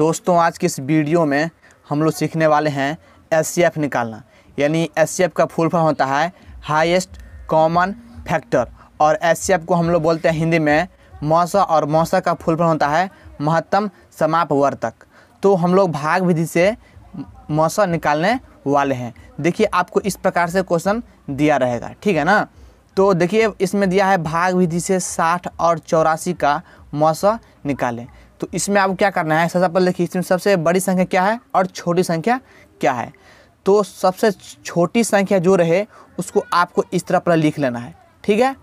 दोस्तों आज के इस वीडियो में हम लोग सीखने वाले हैं एस निकालना यानी एस का फुल फॉर्म होता है हाईएस्ट कॉमन फैक्टर और एस को हम लोग बोलते हैं हिंदी में मौसा और मौसा का फुल फॉर्म होता है महत्तम समाप वर्तक तो हम लोग भाग विधि से मौसा निकालने वाले हैं देखिए आपको इस प्रकार से क्वेश्चन दिया रहेगा ठीक है ना तो देखिए इसमें दिया है भाग विधि से साठ और चौरासी का मौसा निकालें तो इसमें आपको क्या करना है सबसे पहले देखिए इसमें सबसे बड़ी संख्या क्या है और छोटी संख्या क्या है तो सबसे छोटी संख्या जो रहे उसको आपको इस तरह पर लिख लेना है ठीक है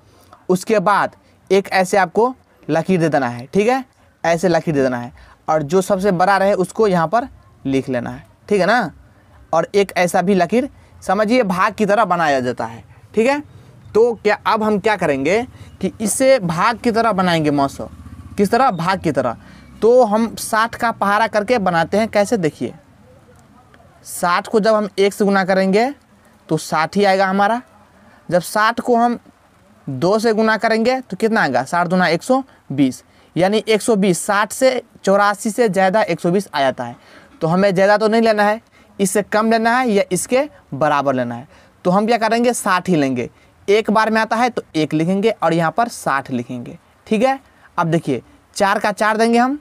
उसके बाद एक ऐसे आपको लकीर दे देना है ठीक है ऐसे लकीर दे देना है और जो सबसे बड़ा रहे उसको यहाँ पर लिख लेना है ठीक है ना और एक ऐसा भी लकीर समझिए भाग की तरह बनाया जाता है ठीक है तो क्या अब हम क्या करेंगे कि इसे भाग की तरह बनाएंगे मौसम किस तरह भाग की तरह तो हम साठ का पहारा करके बनाते हैं कैसे देखिए साठ को जब हम एक से गुना करेंगे तो साठ ही आएगा हमारा जब साठ को हम दो से गुना करेंगे तो कितना आएगा साठ गुना एक सौ बीस यानी एक सौ बीस साठ से चौरासी से ज़्यादा एक सौ बीस आ जाता है तो हमें ज़्यादा तो नहीं लेना है इससे कम लेना है या इसके बराबर लेना है तो हम क्या करेंगे साठ ही लेंगे एक बार में आता है तो एक लिखेंगे और यहाँ पर साठ लिखेंगे ठीक है अब देखिए चार का चार देंगे हम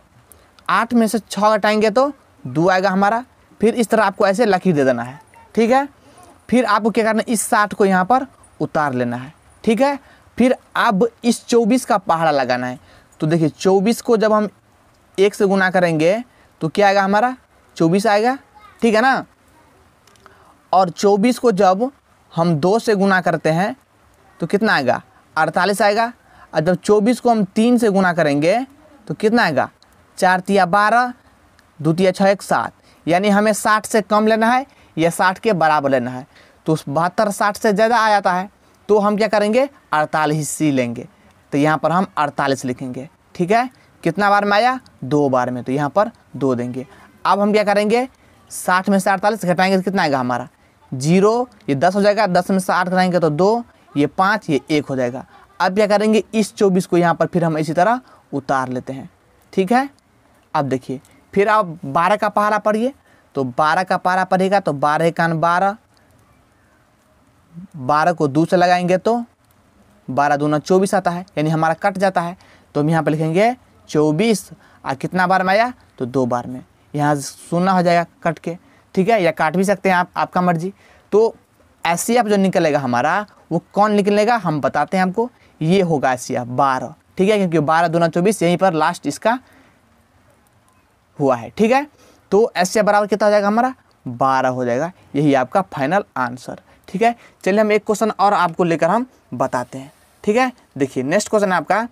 आठ में से छः घटाएंगे तो दो आएगा हमारा फिर इस तरह आपको ऐसे लकीर दे देना है ठीक है फिर आपको क्या करना है इस साठ को यहाँ पर उतार लेना है ठीक है फिर अब इस चौबीस का पहाड़ा लगाना है तो देखिए चौबीस को जब हम एक से गुना करेंगे तो क्या आएगा हमारा चौबीस आएगा ठीक है ना और चौबीस को जब हम दो से गुना करते हैं तो कितना आएगा अड़तालीस आएगा और जब चौबीस को हम तीन से गुना करेंगे तो कितना आएगा चार तिया बारह दो तिया छः एक सात यानी हमें साठ से कम लेना है या साठ के बराबर लेना है तो बहत्तर साठ से ज़्यादा आ जाता है तो हम क्या करेंगे अड़तालीस सी लेंगे तो यहाँ पर हम अड़तालीस लिखेंगे ठीक है कितना बार में आया दो बार में तो यहाँ पर दो देंगे अब हम क्या करेंगे साठ में से अड़तालीस घटाएंगे तो कितना आएगा हमारा जीरो ये दस हो जाएगा दस में से आठ घटाएंगे तो दो ये पाँच ये एक हो जाएगा अब क्या करेंगे इस चौबीस को यहाँ पर फिर हम इसी तरह उतार लेते हैं ठीक है अब देखिए फिर आप बारह का पहाड़ा पढ़िए तो बारह का पारा पढ़ेगा तो बारह कान बारह बारह को दो से लगाएंगे तो बारह दूना चौबीस आता है यानी हमारा कट जाता है तो हम यहाँ पर लिखेंगे चौबीस और कितना बार में आया तो दो बार में यहाँ सुना हो जाएगा कट के ठीक है या काट भी सकते हैं आप आपका मर्जी तो एस जो निकलेगा हमारा वो कौन निकलेगा हम बताते हैं आपको ये होगा एस सी बारह ठीक है क्योंकि बारह दूना चौबीस यहीं पर लास्ट इसका हुआ है ठीक है तो एस से बराबर कितना हो जाएगा हमारा बारह हो जाएगा यही आपका फाइनल आंसर ठीक है चलिए हम एक क्वेश्चन और आपको लेकर हम बताते हैं ठीक है देखिए नेक्स्ट क्वेश्चन है आपका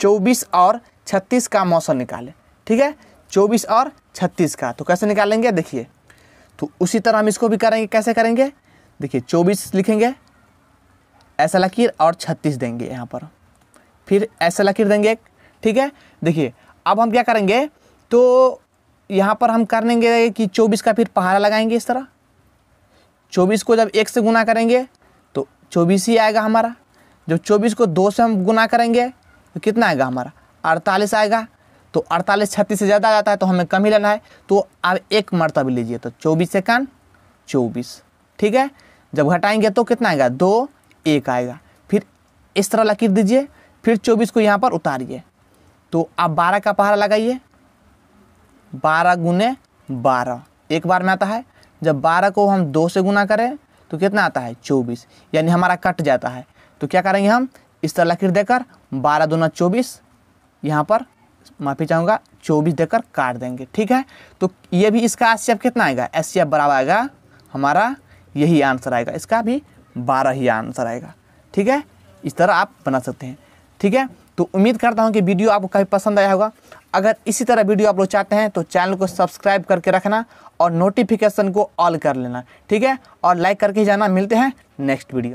चौबीस और छत्तीस का मौसम निकालें ठीक है चौबीस और छत्तीस का तो कैसे निकालेंगे देखिए तो उसी तरह हम इसको भी करेंगे कैसे करेंगे देखिए चौबीस लिखेंगे ऐसा लकीर और छत्तीस देंगे यहाँ पर फिर ऐसा लकीर देंगे ठीक है देखिए अब हम क्या करेंगे तो यहाँ पर हम कर लेंगे कि चौबीस का फिर पहाड़ा लगाएंगे इस तरह चौबीस को जब एक से गुना करेंगे तो चौबीस ही आएगा हमारा जब चौबीस को दो से हम गुना करेंगे तो कितना आएगा हमारा अड़तालीस आएगा तो अड़तालीस छत्तीस से ज़्यादा आ जाता है तो हमें कम ही लेना है तो आप एक मरतब लीजिए तो चौबीस से कान चौबीस ठीक है जब घटाएंगे तो कितना आएगा दो एक आएगा फिर इस तरह लकीर दीजिए फिर चौबीस को यहाँ पर उतारिए तो आप बारह का पहाड़ा लगाइए बारह गुने बारह एक बार में आता है जब बारह को हम दो से गुना करें तो कितना आता है चौबीस यानी हमारा कट जाता है तो क्या करेंगे हम इस तरह लकीर देकर बारह दोना चौबीस यहाँ पर माफ़ी चाहूँगा चौबीस देकर काट देंगे ठीक है तो ये भी इसका एस कितना आएगा एस बराबर आएगा हमारा यही आंसर आएगा इसका भी बारह ही आंसर आएगा ठीक है इस तरह आप बना सकते हैं ठीक है तो उम्मीद करता हूँ कि वीडियो आपको काफ़ी पसंद आया होगा अगर इसी तरह वीडियो आप लोग चाहते हैं तो चैनल को सब्सक्राइब करके रखना और नोटिफिकेशन को ऑल कर लेना ठीक है और लाइक करके जाना मिलते हैं नेक्स्ट वीडियो